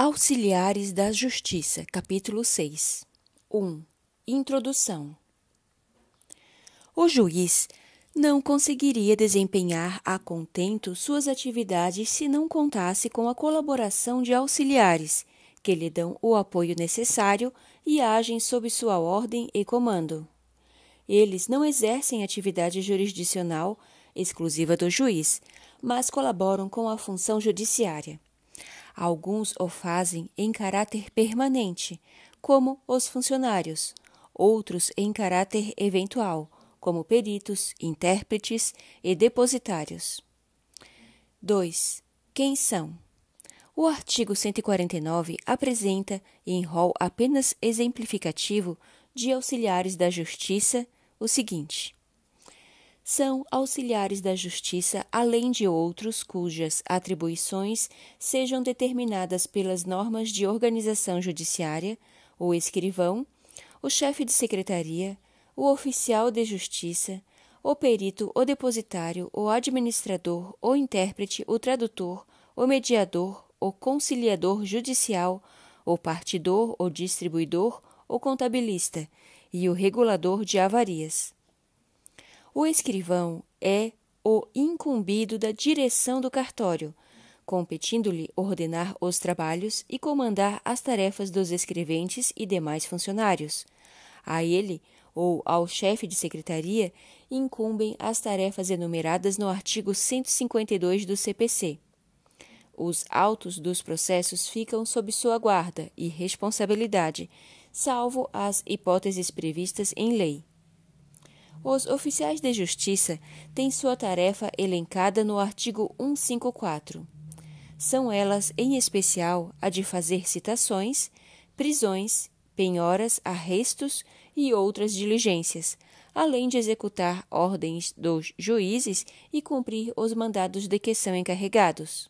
Auxiliares da Justiça, capítulo 6. 1. Introdução. O juiz não conseguiria desempenhar a contento suas atividades se não contasse com a colaboração de auxiliares, que lhe dão o apoio necessário e agem sob sua ordem e comando. Eles não exercem atividade jurisdicional exclusiva do juiz, mas colaboram com a função judiciária Alguns o fazem em caráter permanente, como os funcionários, outros em caráter eventual, como peritos, intérpretes e depositários. 2. Quem são? O artigo 149 apresenta, em rol apenas exemplificativo de auxiliares da Justiça, o seguinte: são auxiliares da justiça, além de outros cujas atribuições sejam determinadas pelas normas de organização judiciária, o escrivão, o chefe de secretaria, o oficial de justiça, o perito, o depositário, o administrador, o intérprete, o tradutor, o mediador, o conciliador judicial, o partidor, o distribuidor, o contabilista e o regulador de avarias. O escrivão é o incumbido da direção do cartório, competindo-lhe ordenar os trabalhos e comandar as tarefas dos escreventes e demais funcionários. A ele, ou ao chefe de secretaria, incumbem as tarefas enumeradas no artigo 152 do CPC. Os autos dos processos ficam sob sua guarda e responsabilidade, salvo as hipóteses previstas em lei. Os oficiais de justiça têm sua tarefa elencada no artigo 154. São elas, em especial, a de fazer citações, prisões, penhoras, arrestos e outras diligências, além de executar ordens dos juízes e cumprir os mandados de que são encarregados.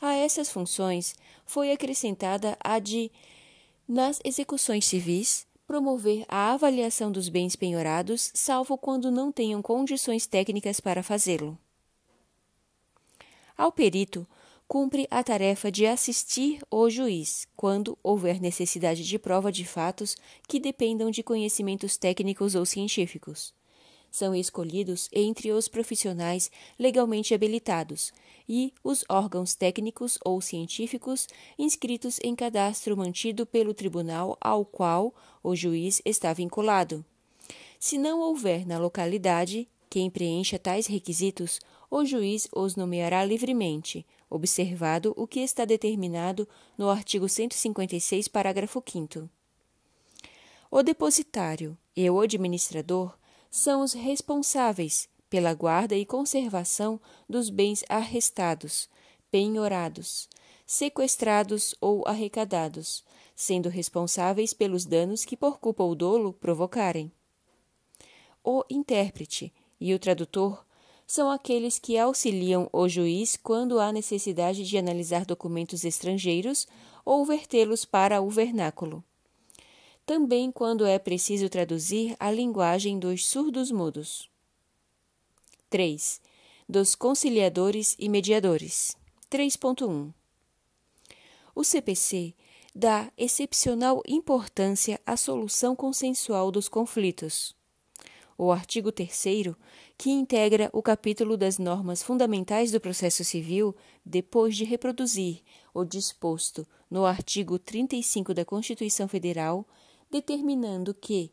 A essas funções foi acrescentada a de, nas execuções civis, promover a avaliação dos bens penhorados, salvo quando não tenham condições técnicas para fazê-lo. Ao perito, cumpre a tarefa de assistir o juiz, quando houver necessidade de prova de fatos que dependam de conhecimentos técnicos ou científicos. São escolhidos entre os profissionais legalmente habilitados, e os órgãos técnicos ou científicos inscritos em cadastro mantido pelo tribunal ao qual o juiz está vinculado. Se não houver na localidade quem preencha tais requisitos, o juiz os nomeará livremente, observado o que está determinado no artigo 156, parágrafo 5. O depositário e o administrador são os responsáveis pela guarda e conservação dos bens arrestados, penhorados, sequestrados ou arrecadados, sendo responsáveis pelos danos que por culpa ou dolo provocarem. O intérprete e o tradutor são aqueles que auxiliam o juiz quando há necessidade de analisar documentos estrangeiros ou vertê-los para o vernáculo. Também quando é preciso traduzir a linguagem dos surdos mudos. 3. Dos conciliadores e mediadores. 3.1. O CPC dá excepcional importância à solução consensual dos conflitos. O artigo 3, que integra o capítulo das normas fundamentais do processo civil, depois de reproduzir o disposto no artigo 35 da Constituição Federal, determinando que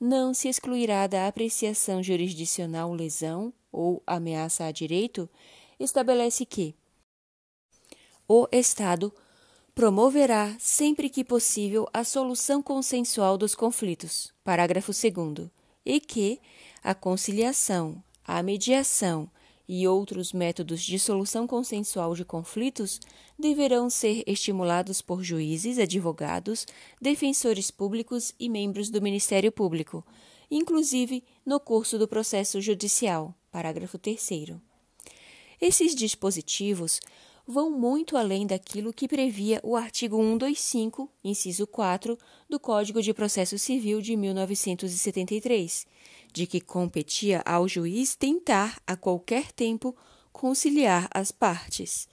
não se excluirá da apreciação jurisdicional lesão ou ameaça a direito, estabelece que o Estado promoverá, sempre que possível, a solução consensual dos conflitos. Parágrafo 2. E que a conciliação, a mediação, e outros métodos de solução consensual de conflitos deverão ser estimulados por juízes, advogados, defensores públicos e membros do Ministério Público, inclusive no curso do processo judicial. Parágrafo 3. Esses dispositivos vão muito além daquilo que previa o artigo 125, inciso 4, do Código de Processo Civil de 1973, de que competia ao juiz tentar, a qualquer tempo, conciliar as partes.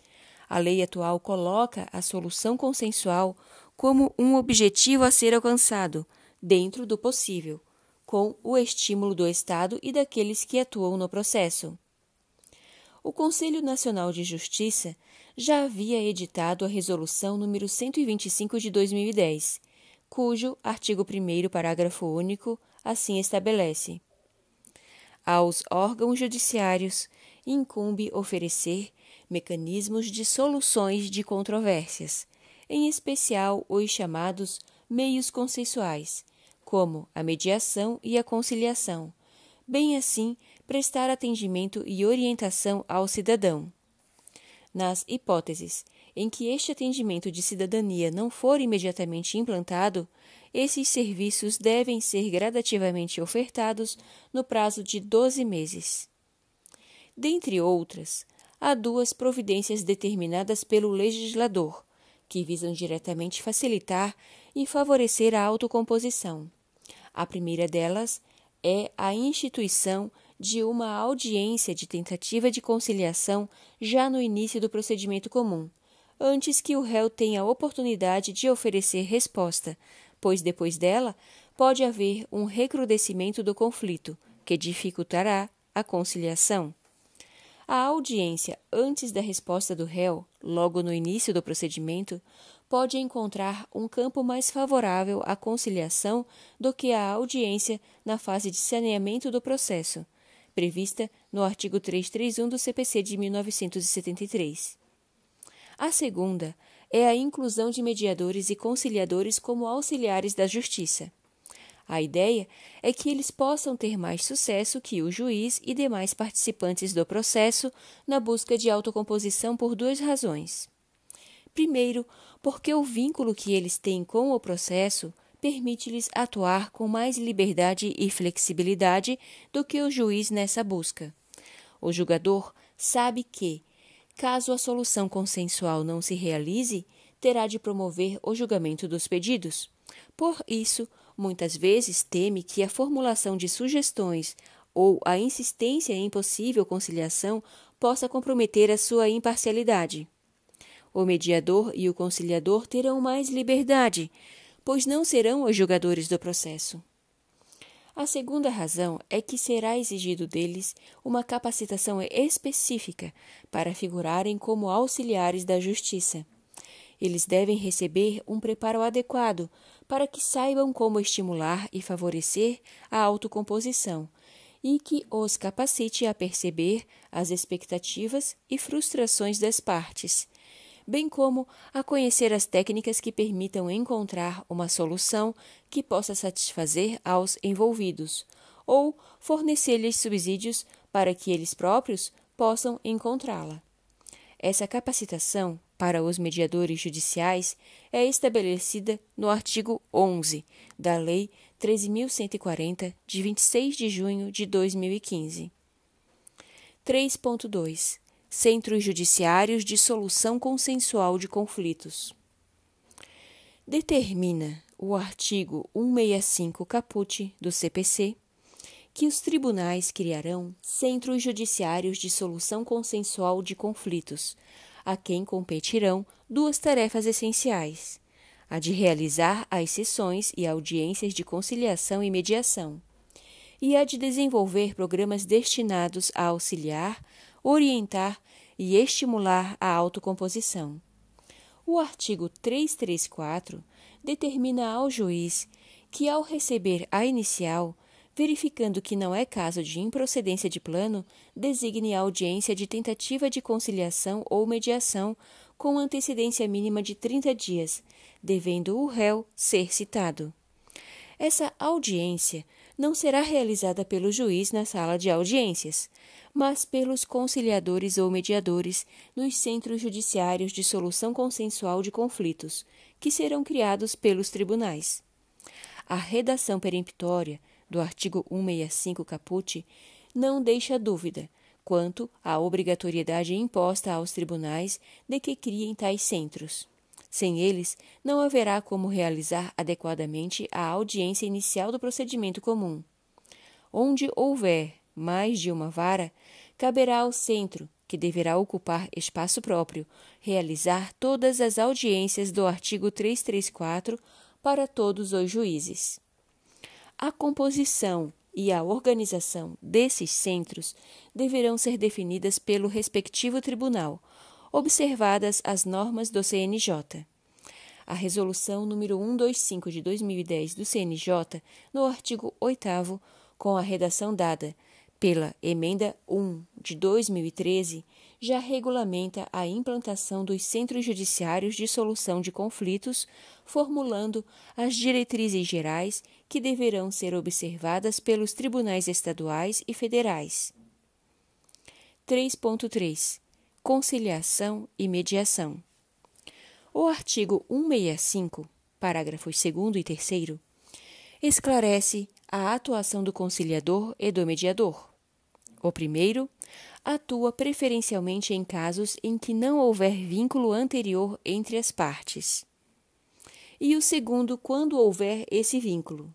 A lei atual coloca a solução consensual como um objetivo a ser alcançado, dentro do possível, com o estímulo do Estado e daqueles que atuam no processo o Conselho Nacional de Justiça já havia editado a Resolução número 125 de 2010, cujo artigo 1 parágrafo único assim estabelece: Aos órgãos judiciários incumbe oferecer mecanismos de soluções de controvérsias, em especial os chamados meios consensuais, como a mediação e a conciliação, bem assim prestar atendimento e orientação ao cidadão. Nas hipóteses em que este atendimento de cidadania não for imediatamente implantado, esses serviços devem ser gradativamente ofertados no prazo de 12 meses. Dentre outras, há duas providências determinadas pelo legislador, que visam diretamente facilitar e favorecer a autocomposição. A primeira delas é a instituição de uma audiência de tentativa de conciliação já no início do procedimento comum, antes que o réu tenha a oportunidade de oferecer resposta, pois depois dela pode haver um recrudescimento do conflito, que dificultará a conciliação. A audiência antes da resposta do réu, logo no início do procedimento, pode encontrar um campo mais favorável à conciliação do que a audiência na fase de saneamento do processo, prevista no artigo 331 do CPC de 1973. A segunda é a inclusão de mediadores e conciliadores como auxiliares da justiça. A ideia é que eles possam ter mais sucesso que o juiz e demais participantes do processo na busca de autocomposição por duas razões. Primeiro, porque o vínculo que eles têm com o processo, permite-lhes atuar com mais liberdade e flexibilidade do que o juiz nessa busca. O julgador sabe que, caso a solução consensual não se realize, terá de promover o julgamento dos pedidos. Por isso, muitas vezes teme que a formulação de sugestões ou a insistência em possível conciliação possa comprometer a sua imparcialidade. O mediador e o conciliador terão mais liberdade, pois não serão os julgadores do processo. A segunda razão é que será exigido deles uma capacitação específica para figurarem como auxiliares da justiça. Eles devem receber um preparo adequado para que saibam como estimular e favorecer a autocomposição e que os capacite a perceber as expectativas e frustrações das partes bem como a conhecer as técnicas que permitam encontrar uma solução que possa satisfazer aos envolvidos, ou fornecer-lhes subsídios para que eles próprios possam encontrá-la. Essa capacitação para os mediadores judiciais é estabelecida no artigo 11 da Lei 13.140, de 26 de junho de 2015. 3.2 Centros Judiciários de Solução Consensual de Conflitos. Determina o artigo 165 caput do CPC que os tribunais criarão centros judiciários de solução consensual de conflitos, a quem competirão duas tarefas essenciais: a de realizar as sessões e audiências de conciliação e mediação, e a de desenvolver programas destinados a auxiliar, orientar e estimular a autocomposição. O artigo 334 determina ao juiz que, ao receber a inicial, verificando que não é caso de improcedência de plano, designe a audiência de tentativa de conciliação ou mediação com antecedência mínima de 30 dias, devendo o réu ser citado. Essa audiência não será realizada pelo juiz na sala de audiências, mas pelos conciliadores ou mediadores nos centros judiciários de solução consensual de conflitos, que serão criados pelos tribunais. A redação peremptória do artigo 165 caput não deixa dúvida quanto à obrigatoriedade imposta aos tribunais de que criem tais centros. Sem eles, não haverá como realizar adequadamente a audiência inicial do procedimento comum. Onde houver mais de uma vara, caberá ao centro, que deverá ocupar espaço próprio, realizar todas as audiências do artigo 334 para todos os juízes. A composição e a organização desses centros deverão ser definidas pelo respectivo tribunal observadas as normas do CNJ. A resolução número 125 de 2010 do CNJ, no artigo 8 com a redação dada pela emenda 1 de 2013, já regulamenta a implantação dos centros judiciários de solução de conflitos, formulando as diretrizes gerais que deverão ser observadas pelos tribunais estaduais e federais. 3.3 conciliação e mediação. O artigo 165, parágrafos 2 e 3, esclarece a atuação do conciliador e do mediador. O primeiro atua preferencialmente em casos em que não houver vínculo anterior entre as partes. E o segundo, quando houver esse vínculo.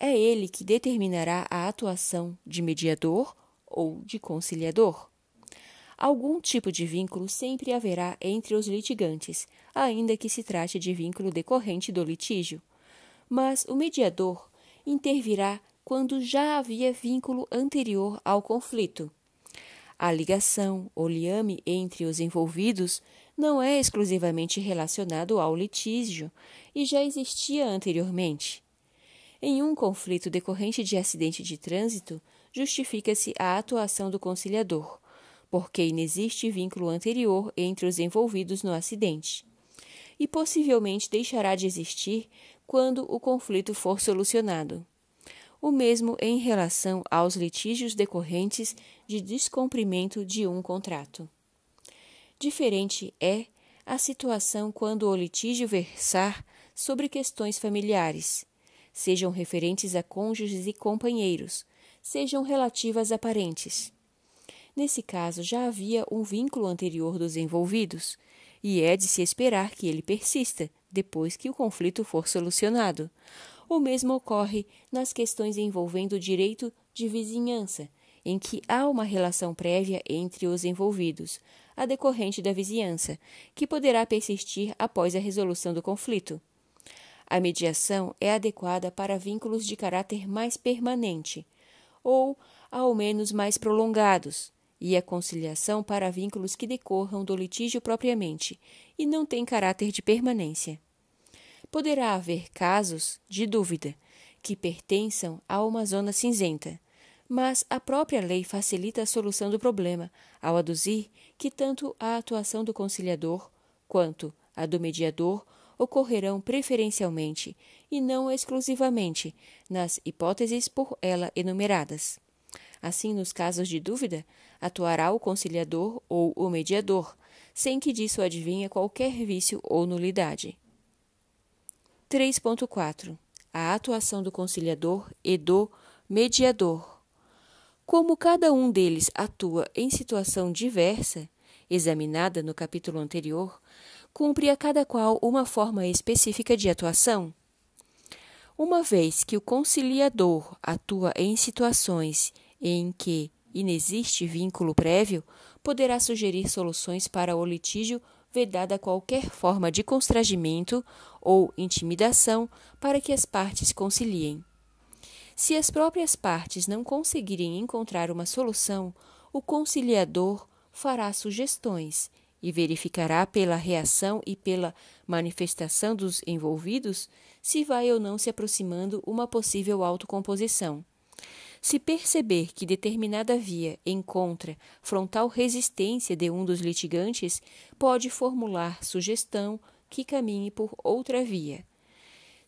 É ele que determinará a atuação de mediador ou de conciliador. Algum tipo de vínculo sempre haverá entre os litigantes, ainda que se trate de vínculo decorrente do litígio. Mas o mediador intervirá quando já havia vínculo anterior ao conflito. A ligação ou liame entre os envolvidos não é exclusivamente relacionado ao litígio e já existia anteriormente. Em um conflito decorrente de acidente de trânsito, justifica-se a atuação do conciliador porque inexiste vínculo anterior entre os envolvidos no acidente. E possivelmente deixará de existir quando o conflito for solucionado. O mesmo em relação aos litígios decorrentes de descumprimento de um contrato. Diferente é a situação quando o litígio versar sobre questões familiares, sejam referentes a cônjuges e companheiros, sejam relativas a parentes. Nesse caso, já havia um vínculo anterior dos envolvidos, e é de se esperar que ele persista depois que o conflito for solucionado. O mesmo ocorre nas questões envolvendo o direito de vizinhança, em que há uma relação prévia entre os envolvidos, a decorrente da vizinhança, que poderá persistir após a resolução do conflito. A mediação é adequada para vínculos de caráter mais permanente, ou ao menos mais prolongados, e a conciliação para vínculos que decorram do litígio propriamente e não tem caráter de permanência. Poderá haver casos de dúvida que pertençam a uma zona cinzenta, mas a própria lei facilita a solução do problema ao aduzir que tanto a atuação do conciliador quanto a do mediador ocorrerão preferencialmente e não exclusivamente nas hipóteses por ela enumeradas. Assim, nos casos de dúvida, atuará o conciliador ou o mediador, sem que disso adivinha qualquer vício ou nulidade. 3.4 A atuação do conciliador e do mediador. Como cada um deles atua em situação diversa, examinada no capítulo anterior, cumpre a cada qual uma forma específica de atuação. Uma vez que o conciliador atua em situações em que inexiste vínculo prévio, poderá sugerir soluções para o litígio vedada qualquer forma de constrangimento ou intimidação para que as partes conciliem. Se as próprias partes não conseguirem encontrar uma solução, o conciliador fará sugestões e verificará pela reação e pela manifestação dos envolvidos se vai ou não se aproximando uma possível autocomposição. Se perceber que determinada via encontra frontal resistência de um dos litigantes, pode formular sugestão que caminhe por outra via.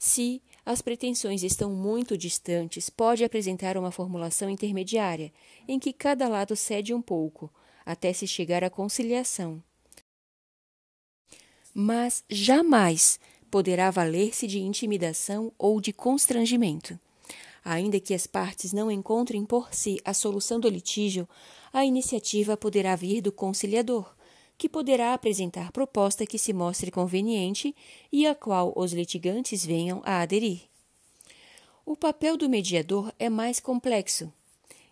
Se as pretensões estão muito distantes, pode apresentar uma formulação intermediária, em que cada lado cede um pouco, até se chegar à conciliação. Mas jamais poderá valer-se de intimidação ou de constrangimento. Ainda que as partes não encontrem por si a solução do litígio, a iniciativa poderá vir do conciliador, que poderá apresentar proposta que se mostre conveniente e a qual os litigantes venham a aderir. O papel do mediador é mais complexo.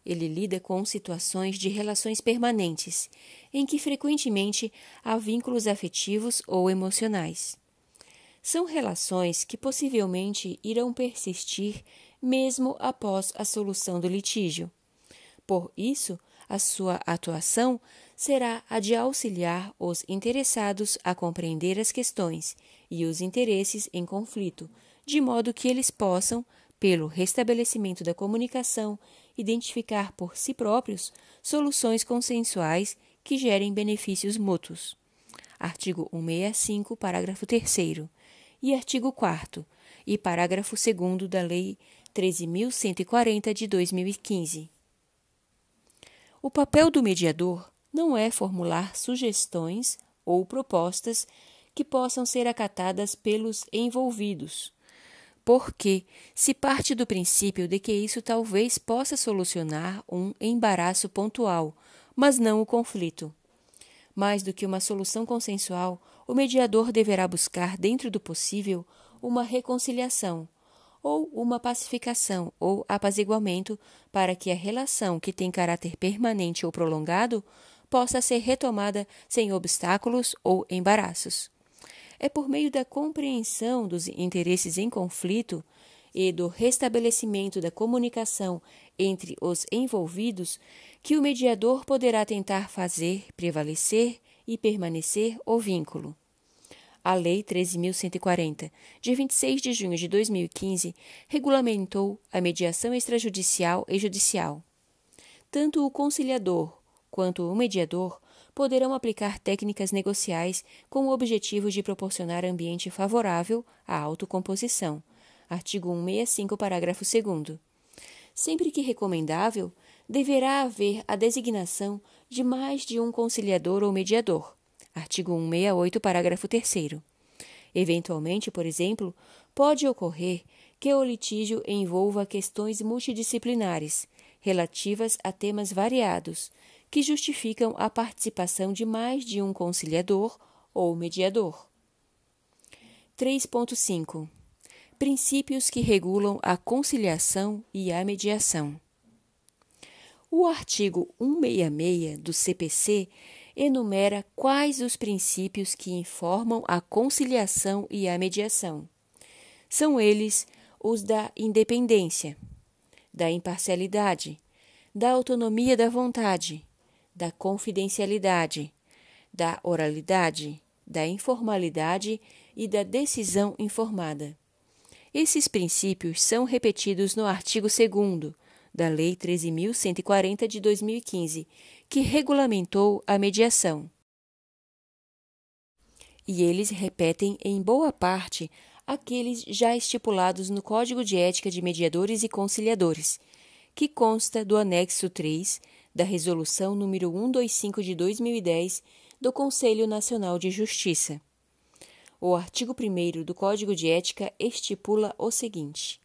Ele lida com situações de relações permanentes, em que frequentemente há vínculos afetivos ou emocionais. São relações que possivelmente irão persistir mesmo após a solução do litígio. Por isso, a sua atuação será a de auxiliar os interessados a compreender as questões e os interesses em conflito, de modo que eles possam, pelo restabelecimento da comunicação, identificar por si próprios soluções consensuais que gerem benefícios mútuos. Artigo 165, parágrafo 3 e artigo 4 e parágrafo 2 da Lei 13.140 de 2015. O papel do mediador não é formular sugestões ou propostas que possam ser acatadas pelos envolvidos, porque se parte do princípio de que isso talvez possa solucionar um embaraço pontual, mas não o conflito. Mais do que uma solução consensual, o mediador deverá buscar, dentro do possível, uma reconciliação, ou uma pacificação ou apaziguamento para que a relação que tem caráter permanente ou prolongado possa ser retomada sem obstáculos ou embaraços. É por meio da compreensão dos interesses em conflito e do restabelecimento da comunicação entre os envolvidos que o mediador poderá tentar fazer prevalecer e permanecer o vínculo. A Lei 13.140, de 26 de junho de 2015, regulamentou a mediação extrajudicial e judicial. Tanto o conciliador quanto o mediador poderão aplicar técnicas negociais com o objetivo de proporcionar ambiente favorável à autocomposição. Artigo 165, parágrafo 2. Sempre que recomendável, deverá haver a designação de mais de um conciliador ou mediador Artigo 168, parágrafo 3. Eventualmente, por exemplo, pode ocorrer que o litígio envolva questões multidisciplinares, relativas a temas variados, que justificam a participação de mais de um conciliador ou mediador. 3.5 Princípios que regulam a conciliação e a mediação. O artigo 166 do CPC enumera quais os princípios que informam a conciliação e a mediação. São eles os da independência, da imparcialidade, da autonomia da vontade, da confidencialidade, da oralidade, da informalidade e da decisão informada. Esses princípios são repetidos no artigo 2 da Lei 13.140 de 2015, que regulamentou a mediação. E eles repetem em boa parte aqueles já estipulados no Código de Ética de Mediadores e Conciliadores, que consta do anexo 3 da Resolução número 125 de 2010 do Conselho Nacional de Justiça. O artigo 1 do Código de Ética estipula o seguinte: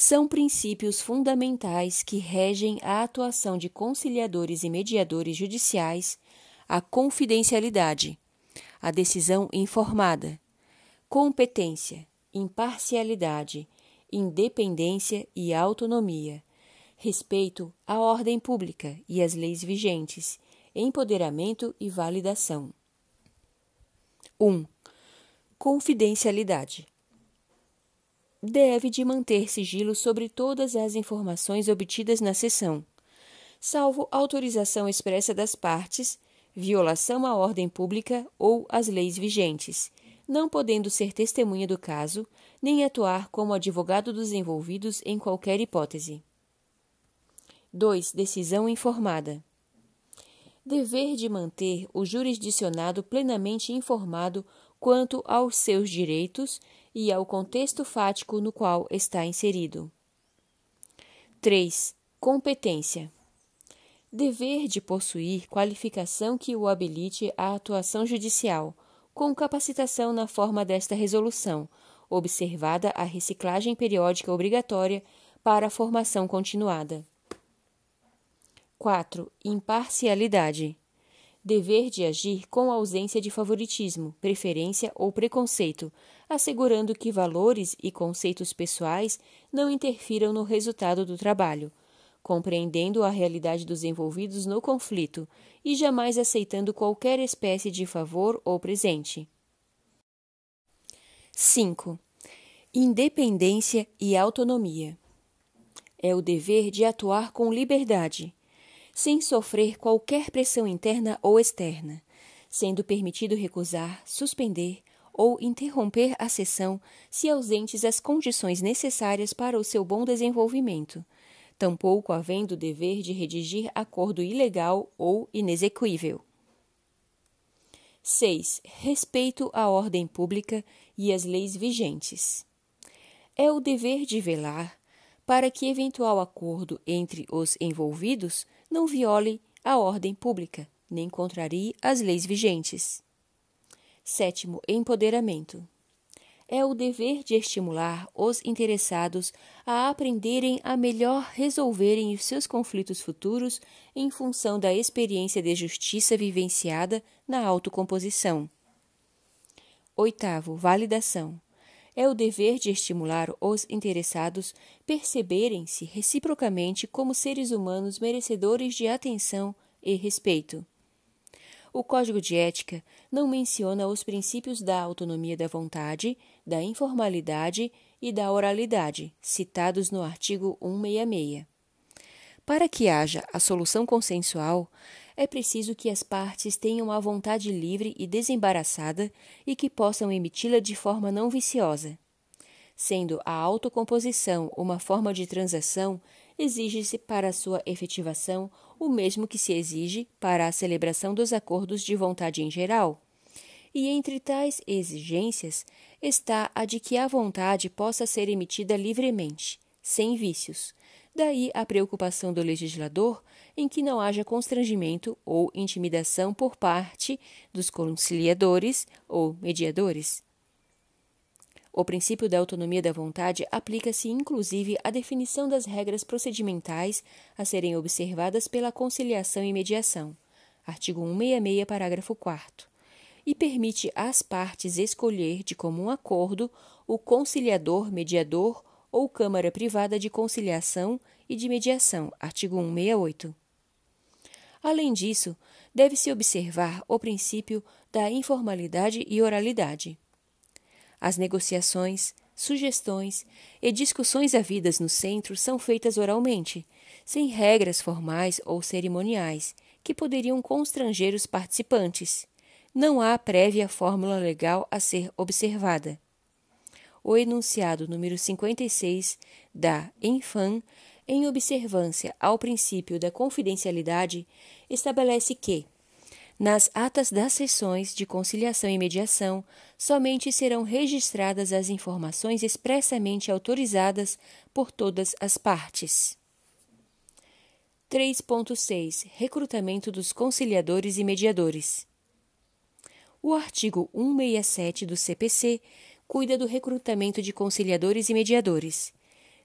são princípios fundamentais que regem a atuação de conciliadores e mediadores judiciais, a confidencialidade, a decisão informada, competência, imparcialidade, independência e autonomia, respeito à ordem pública e às leis vigentes, empoderamento e validação. 1. Confidencialidade deve de manter sigilo sobre todas as informações obtidas na sessão, salvo autorização expressa das partes, violação à ordem pública ou às leis vigentes, não podendo ser testemunha do caso, nem atuar como advogado dos envolvidos em qualquer hipótese. 2. Decisão informada. Dever de manter o jurisdicionado plenamente informado quanto aos seus direitos e ao contexto fático no qual está inserido. 3. Competência. Dever de possuir qualificação que o habilite à atuação judicial, com capacitação na forma desta resolução, observada a reciclagem periódica obrigatória para a formação continuada. 4. Imparcialidade. Dever de agir com ausência de favoritismo, preferência ou preconceito, assegurando que valores e conceitos pessoais não interfiram no resultado do trabalho, compreendendo a realidade dos envolvidos no conflito e jamais aceitando qualquer espécie de favor ou presente. 5. Independência e autonomia. É o dever de atuar com liberdade, sem sofrer qualquer pressão interna ou externa, sendo permitido recusar, suspender, ou interromper a sessão se ausentes as condições necessárias para o seu bom desenvolvimento, tampouco havendo o dever de redigir acordo ilegal ou inexequível. 6. Respeito à ordem pública e às leis vigentes. É o dever de velar para que eventual acordo entre os envolvidos não viole a ordem pública, nem contrarie as leis vigentes. Sétimo, empoderamento. É o dever de estimular os interessados a aprenderem a melhor resolverem os seus conflitos futuros em função da experiência de justiça vivenciada na autocomposição. Oitavo, validação. É o dever de estimular os interessados perceberem-se reciprocamente como seres humanos merecedores de atenção e respeito. O Código de Ética não menciona os princípios da autonomia da vontade, da informalidade e da oralidade, citados no artigo 166. Para que haja a solução consensual, é preciso que as partes tenham a vontade livre e desembaraçada e que possam emiti-la de forma não viciosa. Sendo a autocomposição uma forma de transação, exige-se para sua efetivação o mesmo que se exige para a celebração dos acordos de vontade em geral. E entre tais exigências está a de que a vontade possa ser emitida livremente, sem vícios. Daí a preocupação do legislador em que não haja constrangimento ou intimidação por parte dos conciliadores ou mediadores. O princípio da autonomia da vontade aplica-se inclusive à definição das regras procedimentais a serem observadas pela conciliação e mediação. Artigo 166, parágrafo 4 e permite às partes escolher de comum acordo o conciliador mediador ou Câmara Privada de Conciliação e de Mediação, artigo 168. Além disso, deve-se observar o princípio da informalidade e oralidade. As negociações, sugestões e discussões havidas no centro são feitas oralmente, sem regras formais ou cerimoniais que poderiam constranger os participantes. Não há prévia fórmula legal a ser observada. O enunciado número 56 da Enfam, em observância ao princípio da confidencialidade, estabelece que nas atas das sessões de conciliação e mediação, somente serão registradas as informações expressamente autorizadas por todas as partes. 3.6 Recrutamento dos conciliadores e mediadores. O artigo 167 do CPC cuida do recrutamento de conciliadores e mediadores.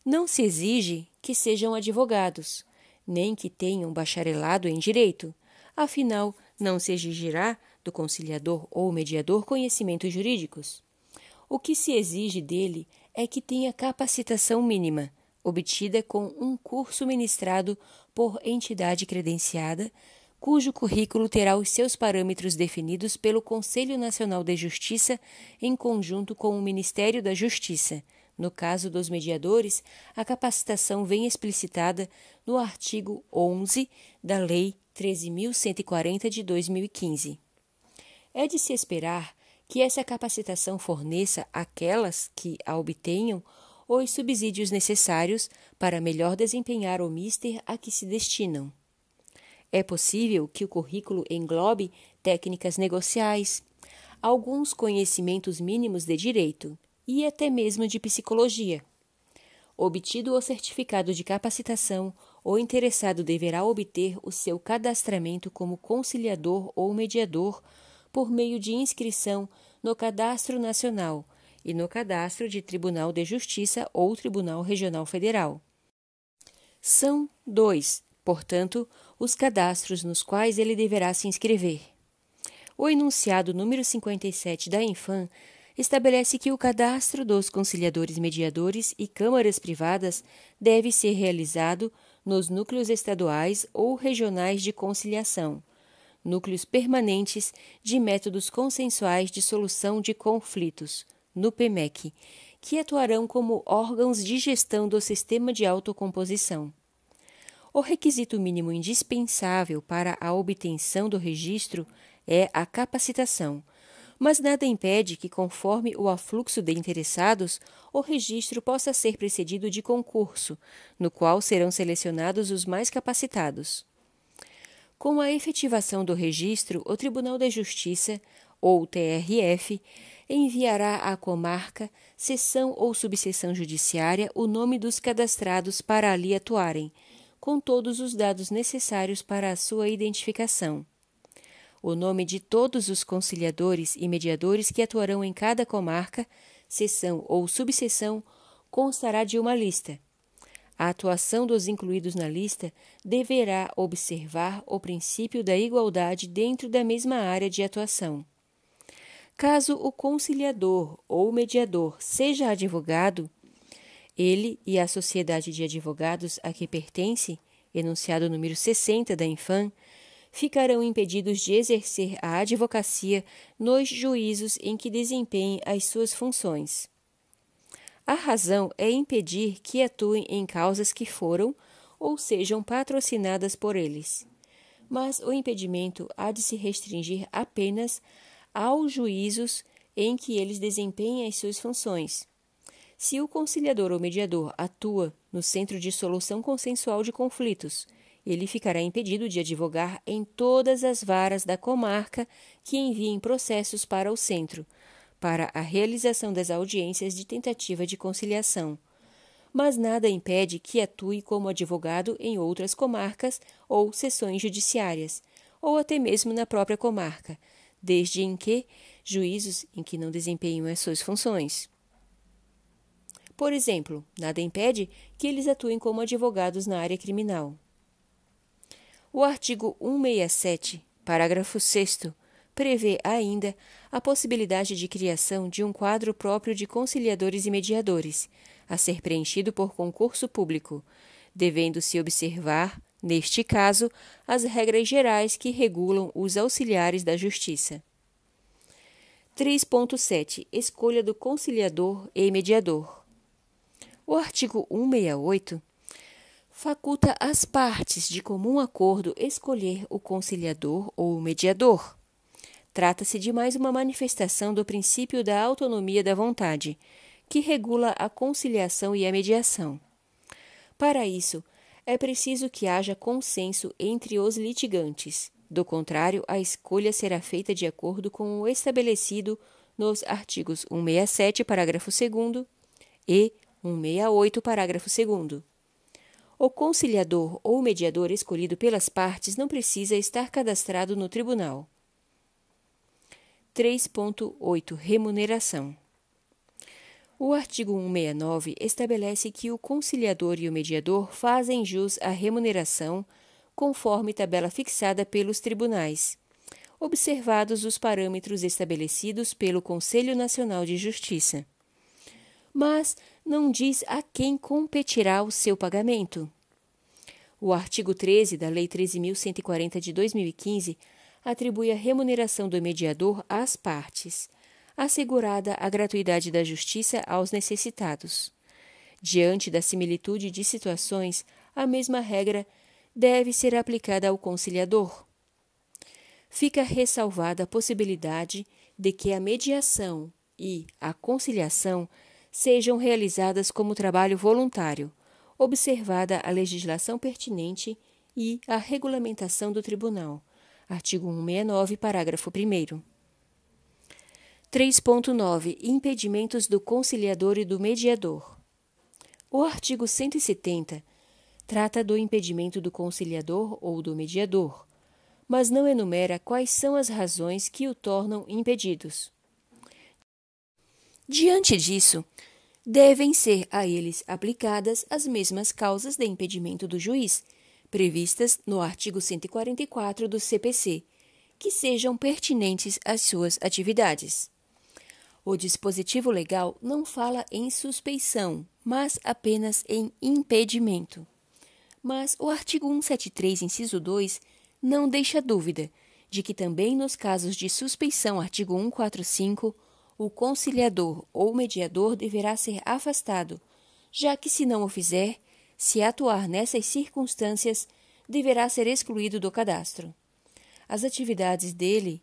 Não se exige que sejam advogados, nem que tenham bacharelado em direito. Afinal, não se exigirá do conciliador ou mediador conhecimentos jurídicos. O que se exige dele é que tenha capacitação mínima, obtida com um curso ministrado por entidade credenciada, cujo currículo terá os seus parâmetros definidos pelo Conselho Nacional de Justiça em conjunto com o Ministério da Justiça. No caso dos mediadores, a capacitação vem explicitada no artigo 11 da Lei 13.140 de 2015. É de se esperar que essa capacitação forneça àquelas que a obtenham os subsídios necessários para melhor desempenhar o mister a que se destinam. É possível que o currículo englobe técnicas negociais, alguns conhecimentos mínimos de direito e até mesmo de psicologia. Obtido o certificado de capacitação, o interessado deverá obter o seu cadastramento como conciliador ou mediador por meio de inscrição no Cadastro Nacional e no Cadastro de Tribunal de Justiça ou Tribunal Regional Federal. São dois, portanto, os cadastros nos quais ele deverá se inscrever. O enunciado número 57 da Infam estabelece que o cadastro dos conciliadores mediadores e câmaras privadas deve ser realizado nos núcleos estaduais ou regionais de conciliação, núcleos permanentes de métodos consensuais de solução de conflitos, no PMEC, que atuarão como órgãos de gestão do sistema de autocomposição. O requisito mínimo indispensável para a obtenção do registro é a capacitação, mas nada impede que, conforme o afluxo de interessados, o registro possa ser precedido de concurso, no qual serão selecionados os mais capacitados. Com a efetivação do registro, o Tribunal de Justiça, ou TRF, enviará à comarca, seção ou subseção judiciária o nome dos cadastrados para ali atuarem, com todos os dados necessários para a sua identificação o nome de todos os conciliadores e mediadores que atuarão em cada comarca, seção ou subseção constará de uma lista. A atuação dos incluídos na lista deverá observar o princípio da igualdade dentro da mesma área de atuação. Caso o conciliador ou mediador seja advogado, ele e a sociedade de advogados a que pertence, enunciado número 60 da Infam, ficarão impedidos de exercer a advocacia nos juízos em que desempenhem as suas funções. A razão é impedir que atuem em causas que foram ou sejam patrocinadas por eles. Mas o impedimento há de se restringir apenas aos juízos em que eles desempenhem as suas funções. Se o conciliador ou mediador atua no centro de solução consensual de conflitos, ele ficará impedido de advogar em todas as varas da comarca que enviem processos para o centro, para a realização das audiências de tentativa de conciliação. Mas nada impede que atue como advogado em outras comarcas ou seções judiciárias, ou até mesmo na própria comarca, desde em que juízos em que não desempenham as suas funções. Por exemplo, nada impede que eles atuem como advogados na área criminal. O artigo 167, parágrafo 6, prevê ainda a possibilidade de criação de um quadro próprio de conciliadores e mediadores, a ser preenchido por concurso público, devendo-se observar, neste caso, as regras gerais que regulam os auxiliares da Justiça. 3.7 Escolha do conciliador e mediador. O artigo 168 faculta às partes, de comum acordo, escolher o conciliador ou o mediador. Trata-se de mais uma manifestação do princípio da autonomia da vontade, que regula a conciliação e a mediação. Para isso, é preciso que haja consenso entre os litigantes. Do contrário, a escolha será feita de acordo com o estabelecido nos artigos 167, parágrafo 2 e 168, parágrafo 2 o conciliador ou mediador escolhido pelas partes não precisa estar cadastrado no tribunal. 3.8 Remuneração O artigo 169 estabelece que o conciliador e o mediador fazem jus à remuneração conforme tabela fixada pelos tribunais, observados os parâmetros estabelecidos pelo Conselho Nacional de Justiça. Mas não diz a quem competirá o seu pagamento. O artigo 13 da Lei 13.140 de 2015 atribui a remuneração do mediador às partes, assegurada a gratuidade da justiça aos necessitados. Diante da similitude de situações, a mesma regra deve ser aplicada ao conciliador. Fica ressalvada a possibilidade de que a mediação e a conciliação sejam realizadas como trabalho voluntário, observada a legislação pertinente e a regulamentação do Tribunal. Artigo 169, parágrafo 1. 3.9 Impedimentos do conciliador e do mediador. O artigo 170 trata do impedimento do conciliador ou do mediador, mas não enumera quais são as razões que o tornam impedidos. Diante disso, devem ser a eles aplicadas as mesmas causas de impedimento do juiz, previstas no artigo 144 do CPC, que sejam pertinentes às suas atividades. O dispositivo legal não fala em suspeição, mas apenas em impedimento. Mas o artigo 173, inciso 2, não deixa dúvida de que também nos casos de suspeição, artigo 145, o conciliador ou mediador deverá ser afastado, já que, se não o fizer, se atuar nessas circunstâncias, deverá ser excluído do cadastro. As atividades dele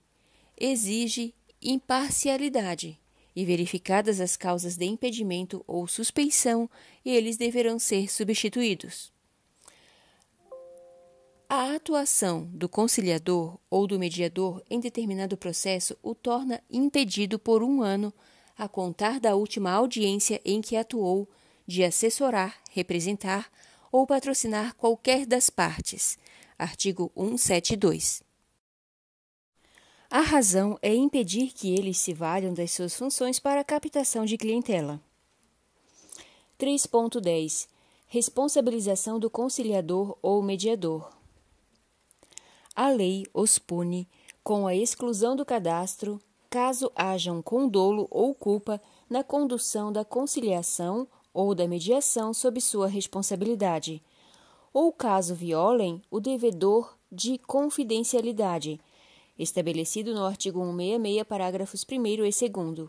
exigem imparcialidade, e verificadas as causas de impedimento ou suspeição, eles deverão ser substituídos atuação do conciliador ou do mediador em determinado processo o torna impedido por um ano, a contar da última audiência em que atuou, de assessorar, representar ou patrocinar qualquer das partes. Artigo 172. A razão é impedir que eles se valham das suas funções para a captação de clientela. 3.10 Responsabilização do conciliador ou mediador a lei os pune com a exclusão do cadastro caso hajam condolo ou culpa na condução da conciliação ou da mediação sob sua responsabilidade, ou caso violem o devedor de confidencialidade, estabelecido no artigo 166, parágrafos 1 e 2.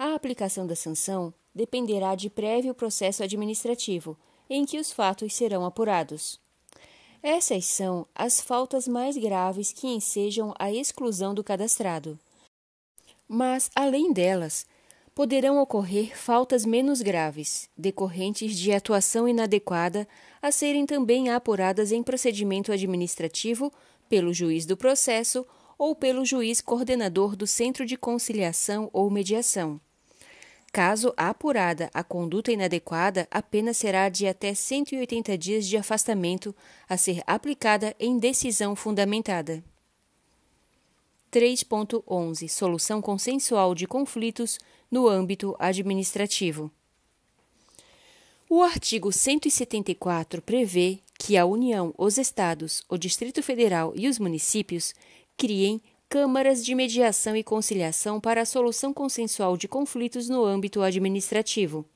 A aplicação da sanção dependerá de prévio processo administrativo, em que os fatos serão apurados. Essas são as faltas mais graves que ensejam a exclusão do cadastrado. Mas, além delas, poderão ocorrer faltas menos graves, decorrentes de atuação inadequada, a serem também apuradas em procedimento administrativo pelo juiz do processo ou pelo juiz coordenador do centro de conciliação ou mediação. Caso apurada a conduta inadequada, a pena será de até 180 dias de afastamento, a ser aplicada em decisão fundamentada. 3.11 Solução consensual de conflitos no âmbito administrativo. O artigo 174 prevê que a União, os Estados, o Distrito Federal e os municípios criem câmaras de mediação e conciliação para a solução consensual de conflitos no âmbito administrativo.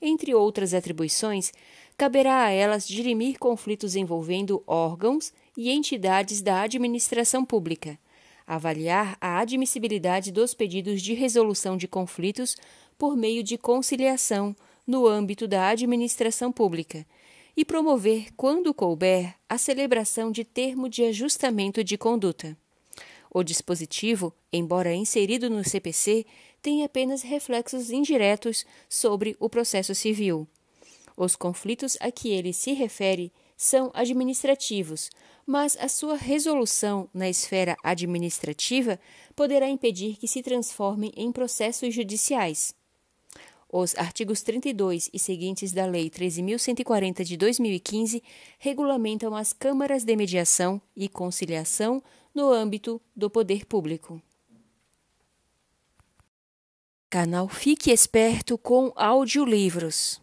Entre outras atribuições, caberá a elas dirimir conflitos envolvendo órgãos e entidades da administração pública, avaliar a admissibilidade dos pedidos de resolução de conflitos por meio de conciliação no âmbito da administração pública e promover, quando couber, a celebração de termo de ajustamento de conduta. O dispositivo, embora inserido no CPC, tem apenas reflexos indiretos sobre o processo civil. Os conflitos a que ele se refere são administrativos, mas a sua resolução na esfera administrativa poderá impedir que se transformem em processos judiciais. Os artigos 32 e seguintes da Lei 13.140 de 2015 regulamentam as câmaras de mediação e conciliação no âmbito do poder público. Canal Fique Esperto com audiolivros.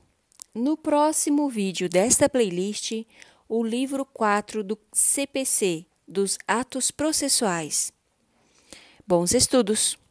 No próximo vídeo desta playlist, o livro 4 do CPC, dos Atos Processuais. Bons estudos!